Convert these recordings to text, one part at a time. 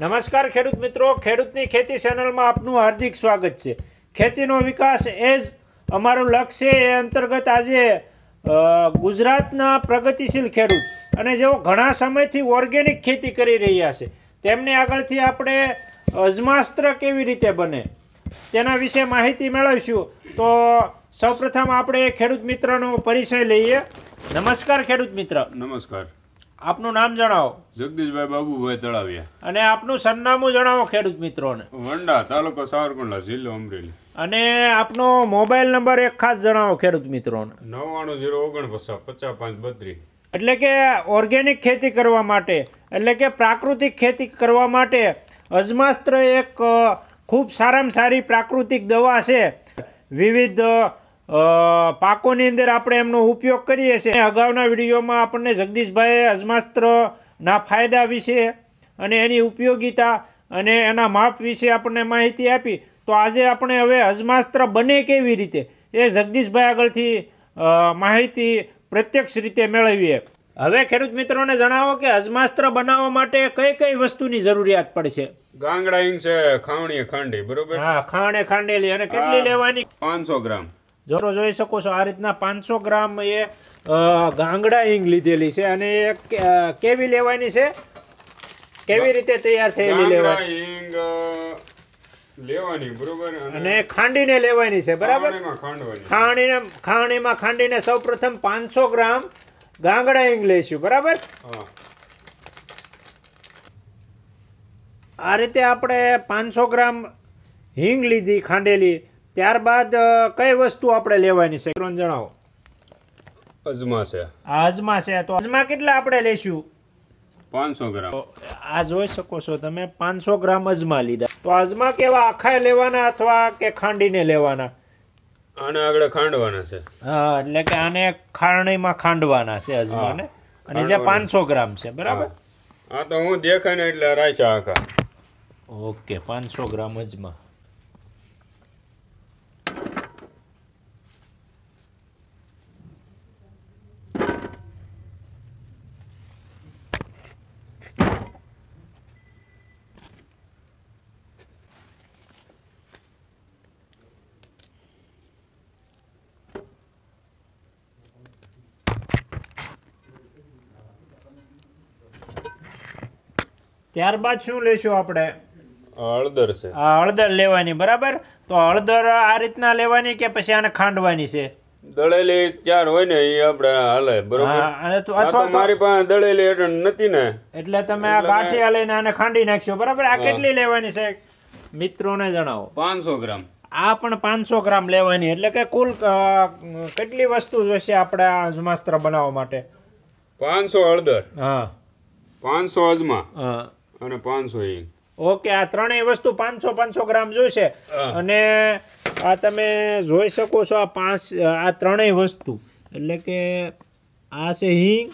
નમસ્કાર ખેડૂત મિત્રો ખેડૂતની ખેતી ચેનલમાં આપનું હાર્દિક સ્વાગત છે ખેતીનો વિકાસ એ જ અમારું લક્ષ્ય એ અંતર્ગત આજે ગુજરાતના પ્રગતિશીલ ખેડૂત અને જેઓ ઘણા સમયથી ઓર્ગેનિક ખેતી કરી રહ્યા છે તેમને આગળથી આપણે અજમાસ્ત્ર કેવી રીતે બને તેના વિશે માહિતી મેળવીશું તો સૌપ્રથમ આપણે ખેડૂત મિત્રનો પરિચય લઈએ નમસ્કાર ખેડૂત મિત્ર નમસ્કાર આપનું નામ જણાવો જગદીશભાઈ બાબુભાઈ તળાવિયા અને આપનું સરનામું જણાવો ખેડૂત મિત્રોને વંડા તાલુકો સાવરકુંડલા જિલ્લો અમરેલી અને આપનો મોબાઈલ નંબર એક ખાસ જણાવો ખેડૂત મિત્રોને નવ્વાણું જીરો ઓગણપચાસ પચાસ પાંચ બત્રીસ એટલે કે ઓર્ગેનિક ખેતી કરવા માટે એટલે કે પ્રાકૃતિક ખેતી કરવા માટે અજમાસ્ત્ર એક ખૂબ સારામાં સારી પ્રાકૃતિક દવા છે વિવિધ પાકોની અંદર આપણે એમનો ઉપયોગ કરીએ છીએ અગાઉના વિડીયોમાં આપણને જગદીશભાઈએ અજમાસ્ત્રના ફાયદા વિશે અને એની ઉપયોગિતા અને એના માપ વિશે આપણને માહિતી આપી તો આજે આપણે હવે અજમાસ્ત્ર બને કેવી રીતે એ જગદીશભાઈ આગળથી માહિતી પ્રત્યક્ષ રીતે મેળવીએ હવે ખેડૂત મિત્રોને જણાવો કે અજમાસ્ત્ર બનાવવા માટે કઈ કઈ વસ્તુની જરૂરિયાત પડશે ગાંગડા છે ખાવણી ખાંડી બરોબર હા ખાણે ખાંડેલી અને કેટલી લેવાની પાંચસો ગ્રામ જો જોઈ શકો છો આ રીતના પાંચસો ગ્રામ એ ગાંગડા હિંગ લીધેલી છે અને એ કેવી લેવાની છે કેવી રીતે તૈયાર થયેલી લેવાની અને ખાંડીને લેવાની છે બરાબર ખાંડીને ખાંડીમાં ખાંડીને સૌપ્રથમ 500 ગ્રામ ગાંગડા હિંગ લઈશું બરાબર આ રીતે આપણે પાંચસો ગ્રામ હિંગ લીધી ખાંડેલી ત્યારબાદ કઈ વસ્તુ આપણે લેવાની છે ત્રણ જણાવો અજમા છે આજમા છે તો અજમા કેટલા આપણે લેશું પાંચસો ગ્રામ આ જોઈ શકો છો તમે પાંચસો ગ્રામ અજમા લીધા તો અજમા કેવા આખા લેવાના અથવા કે ખાંડીને લેવાના આને આગળ ખાંડવાના છે હા એટલે કે આને ખારણીમાં ખાંડવાના છે અજમાને અને જે પાંચસો ગ્રામ છે બરાબર હા તો હું દેખાય ને એટલે રાખ્યા આખા ઓકે પાંચસો ગ્રામ અજમા ત્યારબાદ શું લેશું આપણે હળદર છે આ હળદર લેવાની બરાબર તો હળદર આ રીતના લેવાની કે પછી આને ખાંડવાની છે દળેલી ત્યાર હોય ને એ આપણે હાલે બરોબર આ તો મારી પાસે દળેલી નથી ને એટલે તમે આ ગાંઠિયા લઈને આને ખાંડી નાખશો બરાબર આ કેટલી લેવાની છે મિત્રોને જણાવો પાંચસો ગ્રામ આ પણ પાંચસો ગ્રામ લેવાની એટલે કે કુલ કેટલી વસ્તુ જોશે આપણે આ અજમાસ્ત્ર બનાવવા માટે પાંચસો હળદર હા પાંચસો અજમા હા અને પાંચસો ઇંગ ઓકે આ ત્રણેય વસ્તુ પાંચસો પાંચસો ગ્રામ જોઈશે અને આ તમે જોઈ શકો છો આ પાંચ આ ત્રણેય વસ્તુ એટલે કે આ છે હિંગ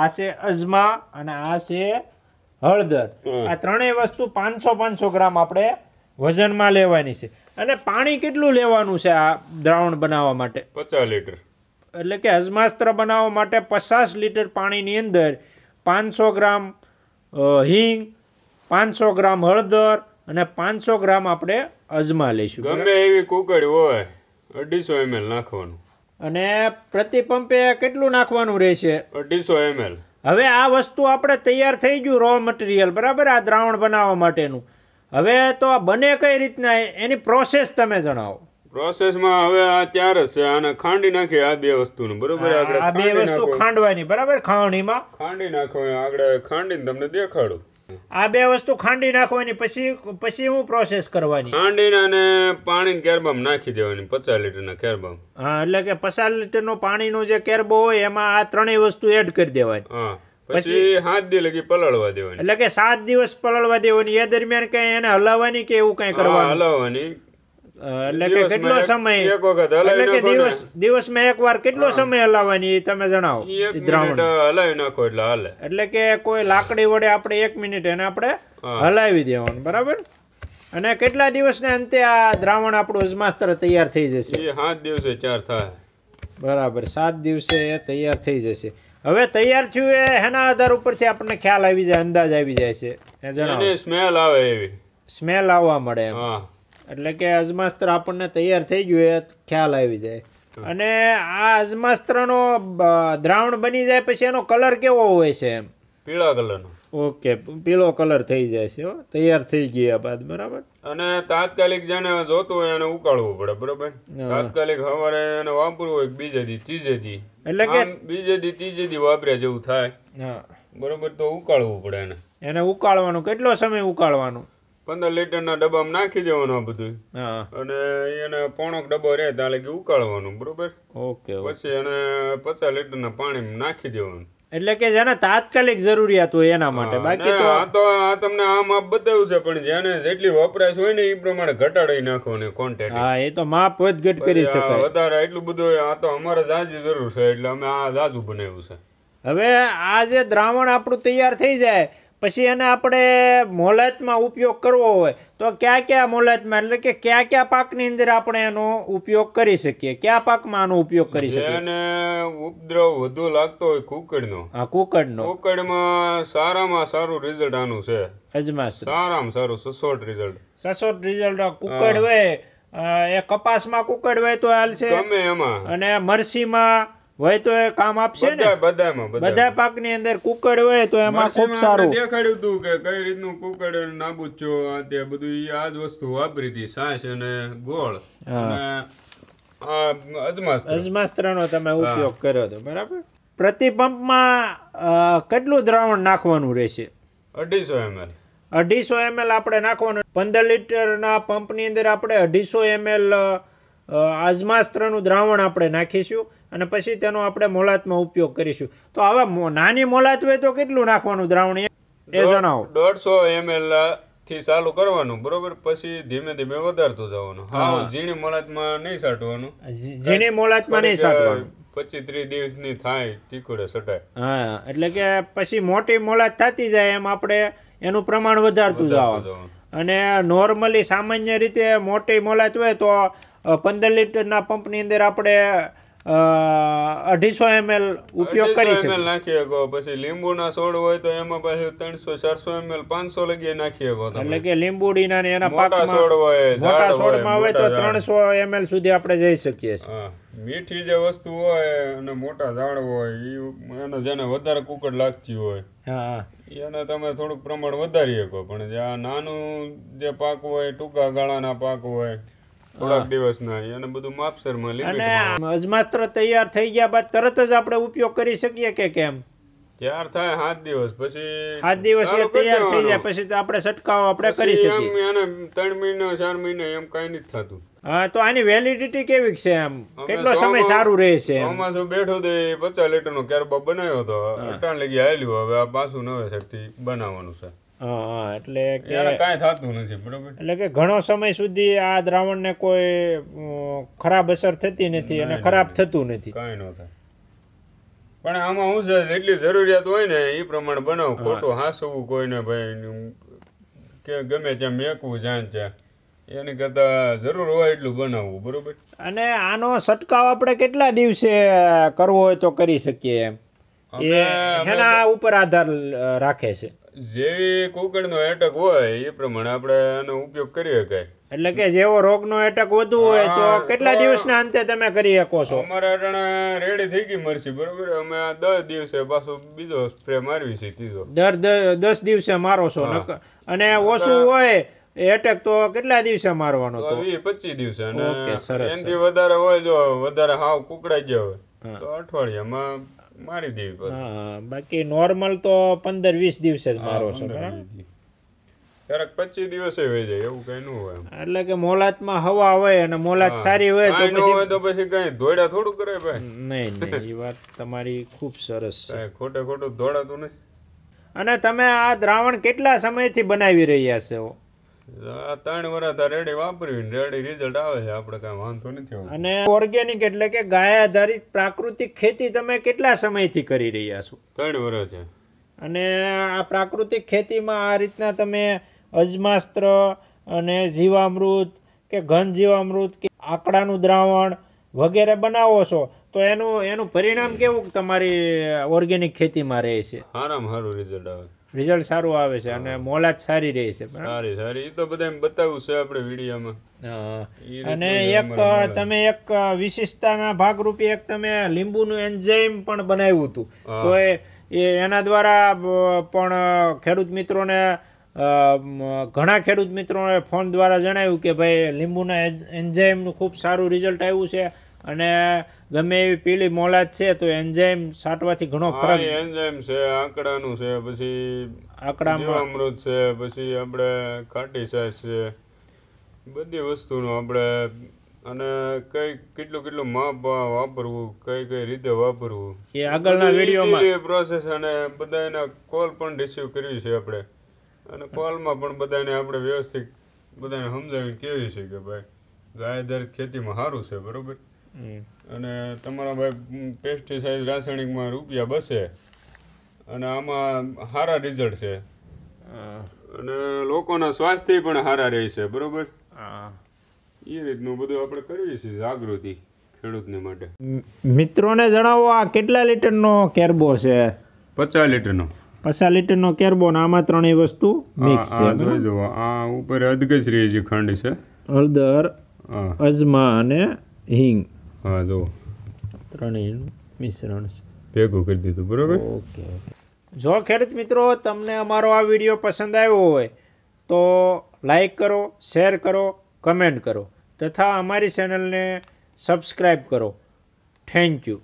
આ છે અજમા અને આ છે હળદર આ ત્રણેય વસ્તુ પાંચસો પાંચસો ગ્રામ આપણે વજનમાં લેવાની છે અને પાણી કેટલું લેવાનું છે આ દ્રાવણ બનાવવા માટે પચાસ લીટર એટલે કે અજમાસ્ત્ર બનાવવા માટે પચાસ લીટર પાણીની અંદર પાંચસો ગ્રામ હિંગ પાંચસો ગ્રામ હળદર અને પાંચસો ગ્રામ આપણે અજમા લઈશું ગમે એવી કુકડી હોય અઢીસો એમએલ નાખવાનું અને પ્રતિ પંપે કેટલું નાખવાનું રહેશે અઢીસો એમએલ હવે આ વસ્તુ આપણે તૈયાર થઈ ગયું રો મટીરિયલ બરાબર આ દ્રાવણ બનાવવા માટેનું હવે તો આ બને કઈ રીતના એની પ્રોસેસ તમે જણાવો પ્રોસેસમાં હવે આ ત્યાર છે અને ખાંડી નાખી આ બે વસ્તુ બરોબર આપણે આ બે વસ્તુ ખાંડવાની બરાબર ખાવણીમાં ખાંડી નાખો આપણે ખાંડીને તમને દેખાડું આ બે વસ્તુ ખાંડી નાખવાની પછી પછી હું પ્રોસેસ કરવાની ખાંડીને અને પાણીને કેરબામ નાખી દેવાની પચાસ લીટરના કેરબામ હા એટલે કે પચાસ પાણી નો જે કેરબો હોય એમાં આ ત્રણેય વસ્તુ એડ કરી દેવાની હા પછી હાથ દિવસ લગી પલળવા દેવાની એટલે કે સાત દિવસ પલળવા દેવાની એ દરમિયાન કઈ એને હલાવવાની કે એવું કઈ કરવાનું હલાવવાની એટલે કે કેટલો સમય એક વખત એટલે કે દિવસ દિવસમાં એકવાર કેટલો સમય હલાવવાની એ તમે જણાવો દ્રાવણ હલાવી નાખો એટલે હાલે એટલે કે કોઈ લાકડી વડે આપણે એક મિનિટ એને આપણે હલાવી દેવાનું બરાબર અને કેટલા દિવસના અંતે આ દ્રાવણ આપણું અજમાસ્ત્ર તૈયાર થઈ જશે સાત દિવસે ચાર થાય બરાબર સાત દિવસે એ તૈયાર થઈ જશે હવે તૈયાર થયું એ એના આધાર ઉપરથી આપણને ખ્યાલ આવી જાય અંદાજ આવી જાય છે સ્મેલ આવે એવી સ્મેલ આવવા મળે એમ હા એટલે કે અજમાસ્ત્ર આપણને તૈયાર થઈ ગયું એ ખ્યાલ આવી જાય અને આ અજમાસ્ત્રનો દ્રાવણ બની જાય પછી એનો કલર કેવો હોય છે એમ પીળા કલરનો ઓકે પીળો કલર થઈ જાય છે તૈયાર થઈ ગયા બાદ બરાબર અને તાત્કાલિક જેને જોતું હોય એને ઉકાળવું પડે બરાબર તાત્કાલિક સવારે એને વાપરવું હોય બીજેથી ત્રીજેથી એટલે કે બીજેથી ત્રીજેથી વાપરે જેવું થાય બરોબર તો ઉકાળવું પડે એને એને ઉકાળવાનું કેટલો સમય ઉકાળવાનું પંદર લીટરના ડબ્બામાં નાખી દેવાનું આ બધું અને એને પોણોક ડબ્બો રહે ત્યાં લગી ઉકાળવાનું બરોબર ઓકે પછી એને પચાસ લીટરના પાણી નાખી દેવાનું એટલે કે જેને તાત્કાલિક જરૂરિયાત હોય એના માટે બાકી તો આ તો આ તમને આ માપ બતાવ્યું છે પણ જેને જેટલી વપરાશ હોય ને એ પ્રમાણે ઘટાડી નાખવાની કોન્ટેક્ટ હા એ તો માપ વધ ઘટ કરી શકાય વધારે એટલું બધું હોય આ તો અમારે જાજી જરૂર છે એટલે અમે આ જાજુ બનાવ્યું છે હવે આ જે દ્રાવણ આપણું તૈયાર થઈ જાય પછી એને આપણે મોલાતમાં ઉપયોગ કરવો હોય તો કયા કયા મોલાતમાં એટલે કે કયા કયા પાકની અંદર આપણે એનો ઉપયોગ કરી શકીએ કયા પાકમાં આનો ઉપયોગ કરી શકીએ અને ઉપદ્રવ વધુ લાગતો હોય કુકડનો આ કુકડનો કુકડમાં સારામાં સારું રિઝલ્ટ આનું છે અજમાસ સારામાં સારું સસોટ રિઝલ્ટ સસોટ રિઝલ્ટ કુકડ હોય એ કપાસમાં કુકડ હોય તો હાલ છે ગમે એમાં અને મરસીમાં હોય તો એ કામ આપશે ને બધામાં બધા પાકની અંદર કુકડ હોય તો એમાં ખૂબ સારું દેખાડ્યું હતું કે કઈ રીતનું કુકડ નાબૂદ છો આ તે બધું આ જ વસ્તુ વાપરી હતી સાસ અને ગોળ અજમાસ્ત્રનો તમે ઉપયોગ કર્યો હતો બરાબર પ્રતિ પંપમાં કેટલું દ્રાવણ નાખવાનું રહેશે અઢીસો એમએલ અઢીસો એમએલ આપણે નાખવાનું પંદર ના પંપ ની અંદર આપણે અઢીસો એમએલ અજમાસ્ત્ર નું દ્રાવણ આપણે નાખીશું અને પછી તેનો આપણે મોલાતમાં ઉપયોગ કરીશું તો આવા નાની મોલાત હોય તો કેટલું નાખવાનું દ્રાવણ એ જણાવો દોઢસો એમએલ થી ચાલુ કરવાનું બરોબર પછી ધીમે ધીમે વધારતું જવાનું હા ઝીણી મોલાતમાં નહીં સાટવાનું ઝીણી મોલાતમાં નહીં સાટવાનું પચીસ ત્રીસ દિવસની થાય તીકુડે સટાય હા એટલે કે પછી મોટી મોલાત થતી જાય એમ આપણે એનું પ્રમાણ વધારતું જવાનું અને નોર્મલી સામાન્ય રીતે મોટી મોલાત હોય તો પંદર લીટરના પંપની અંદર આપણે અઢીસો એમએલ ઉપયોગ કરી શકો નાખી શકો પછી લીંબુના છોડ હોય તો એમાં પાછું ત્રણસો ચારસો એમએલ પાંચસો લગી નાખી શકો એટલે કે લીંબુડીના ને એના પાકમાં છોડ હોય મોટા છોડમાં હોય તો ત્રણસો એમએલ સુધી આપણે જઈ શકીએ છીએ મીઠી જે વસ્તુ હોય અને મોટા ઝાડ હોય એને જેને વધારે કુકડ લાગતી હોય હા એને તમે થોડુંક પ્રમાણ વધારી શકો પણ જે આ નાનું જે પાક હોય ટૂંકા ગાળાના પાક હોય થોડાક દિવસના અને બધું માપસરમાં લિમિટમાં અને અજમાસ્ત્ર તૈયાર થઈ ગયા બાદ તરત જ આપણે ઉપયોગ કરી શકીએ કે કેમ ત્યાર થાય સાત દિવસ પછી સાત દિવસ તૈયાર થઈ જાય પછી આપણે છટકાવ આપણે કરી શકીએ એમ ત્રણ મહિના ચાર મહિના એમ કઈ નથી થતું તો આની વેલિડિટી કેવી છે એમ કેટલો સમય સારું રહે છે ચોમાસું બેઠો તો પચાસ નો ક્યારબાબ બનાવ્યો હતો અટાણ લગી આવેલું હવે આ પાછું નવે શક્તિ બનાવવાનું છે હા એટલે કે કાંઈ થતું નથી બરોબર એટલે કે ઘણો સમય સુધી આ દ્રાવણને કોઈ ખરાબ અસર થતી નથી અને ખરાબ થતું નથી કાંઈ ન થાય પણ આમાં હું છે એટલી જરૂરિયાત હોય ને એ પ્રમાણે બનાવ ખોટું હાંસવું કોઈને ભાઈ કે ગમે ત્યાં મેકવું જ્યાં છે એની કરતાં જરૂર હોય એટલું બનાવવું બરોબર અને આનો છટકાવ આપણે કેટલા દિવસે કરવો હોય તો કરી શકીએ એમ એના ઉપર આધાર રાખે છે જેવી કુકડનો એટક હોય એ પ્રમાણે આપણે આનો ઉપયોગ કરી શકાય એટલે કે જેવો રોગ નો એટક વધુ હોય તો કેટલા દિવસ ના અંતે તમે કરી શકો છો અમારે અટાણે રેડી થઈ ગઈ મરસી બરોબર અમે આ દસ દિવસે પાછો બીજો સ્પ્રે મારવી છે ત્રીજો દર દસ દિવસે મારો છો અને ઓછું હોય એટેક તો કેટલા દિવસે મારવાનો તો 25 દિવસે અને એનાથી વધારે હોય જો વધારે હાવ કુકડાઈ ગયા હોય તો અઠવાડિયામાં મારી દેવી હા બાકી નોર્મલ તો પંદર વીસ દિવસે જ મારો છે ક્યારેક પચીસ દિવસે હોય જાય એવું કઈ નું હોય એટલે કે મોલાતમાં હવા હોય અને મોલાત સારી હોય તો પછી તો પછી કઈ ધોડા થોડું કરે ભાઈ નહીં નહીં એ વાત તમારી ખૂબ સરસ છે ખોટે ખોટું ધોડાતું નહીં અને તમે આ દ્રાવણ કેટલા સમયથી બનાવી રહ્યા છો ત્રણ વર્ષ રેડી વાપરવી રેડી રિઝલ્ટ આવે છે આપણે કાંઈ વાંધો નથી અને ઓર્ગેનિક એટલે કે ગાય આધારિત પ્રાકૃતિક ખેતી તમે કેટલા સમયથી કરી રહ્યા છો ત્રણ વર્ષ છે અને આ પ્રાકૃતિક ખેતીમાં આ રીતના તમે અજમાસ્ત્ર અને જીવામૃત કે ઘન જીવામૃત કે આકડાનું દ્રાવણ વગેરે બનાવો છો તો એનું એનું પરિણામ કેવું તમારી ઓર્ગેનિક ખેતીમાં રહે છે સારામાં સારું રિઝલ્ટ આવે રિઝલ્ટ સારું આવે છે અને મોલાત સારી રહે છે સારી સારી એ તો બધા બતાવ્યું છે આપણે વિડીયોમાં અને એક તમે એક વિશિષ્ટતાના ભાગરૂપે એક તમે લીંબુનું એન્ઝાઇમ પણ બનાવ્યું હતું તો એ એના દ્વારા પણ ખેડૂત મિત્રોને ઘણા ખેડૂત મિત્રોને ફોન દ્વારા જણાવ્યું કે ભાઈ લીંબુના એન્ઝાઇમનું ખૂબ સારું રિઝલ્ટ આવ્યું છે અને ગમે એવી પીળી મોલાદ છે તો એન્ઝાઇમ સાટવાથી ઘણો ફરક એન્ઝાઇમ છે આંકડાનું છે પછી આંકડામાં અમૃત છે પછી આપણે ખાટી છાશ છે બધી વસ્તુનું આપણે અને કઈ કેટલું કેટલું માપ વાપરવું કઈ કઈ રીતે વાપરવું એ આગળના વિડીયોમાં પ્રોસેસ અને બધાના કોલ પણ રિસીવ કરવી છે આપણે અને કોલમાં પણ બધાને આપણે વ્યવસ્થિત બધાને સમજાવી કેવી છે કે ભાઈ ગાય દર ખેતીમાં સારું છે બરાબર અને તમારા ભાઈ પેસ્ટિસાઇડ રાસાયણિકમાં રૂપિયા બસે અને આમાં સારા રિઝલ્ટ છે અને લોકોના સ્વાસ્થ્ય પણ સારા રહે છે બરોબર એ રીતનું બધું આપણે કરીએ છીએ જાગૃતિ ખેડૂતને માટે મિત્રોને જણાવો આ કેટલા લીટરનો કેરબો છે પચાસ લીટરનો પચાસ લીટરનો કેરબો ને આમાં ત્રણેય વસ્તુ મિક્સ છે જોવો આ ઉપર અધગજ રહી જે ખંડ છે હળદર અજમા અને હિંગ હા જો ત્રણેયનું મિશ્રણ ભેગું કરી દીધું બરાબર ઓકે જો ખેડૂત મિત્રો તમને અમારો આ વિડીયો પસંદ આવ્યો હોય તો લાઈક કરો શેર કરો કમેન્ટ કરો તથા અમારી ચેનલને સબસ્ક્રાઈબ કરો થેન્ક યુ